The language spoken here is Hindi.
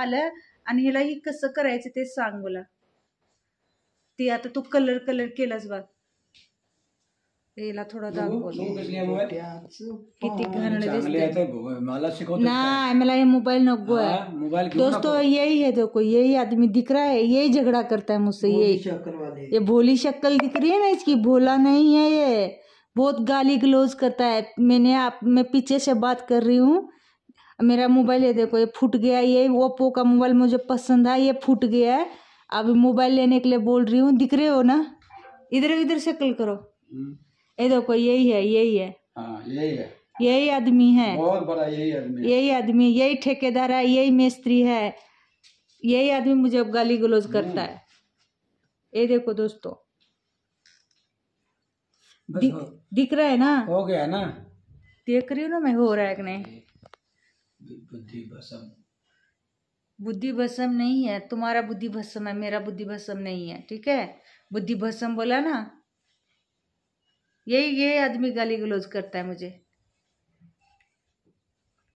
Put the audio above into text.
आल हिला ही कसं करायचं आता तू कलर कलर के थोडा दाखव घाण ना मला ये मोबाइल नको है दोस्तों यही है देखो यही आदमी दिख रहा है यही झगड़ा करता है मुझसे यही ये भोली शक्ल दिख रही है ना इसकी भोला नहीं है ये बहुत गाली ग्लोज करता है मैंने आप मैं पीछे से बात कर रही हूँ मेरा मोबाइल ये देखो ये फूट गया ये ओप्पो का मोबाइल मुझे पसंद है ये फूट गया है अभी मोबाइल लेने के लिए बोल रही हूँ दिख रहे हो ना इधर उधर कल करो हम्म। ये देखो यही है यही है हाँ, यही है यही आदमी है बहुत बड़ा यही आदमी यही आदमी यही ठेकेदार है यही मिस्त्री है यही आदमी मुझे अब गाली गलोज हम्म। करता है ये देखो दोस्तों दि, दिख रहा है ना हो गया ना देख रही हूँ ना मैं हो रहा है कि नहीं बुद्धि भसम बुद्धि भसम नहीं है तुम्हारा बुद्धि भसम है मेरा बुद्धि भसम नहीं है ठीक है बुद्धि भसम बोला ना यही ये आदमी गाली गलोज करता है मुझे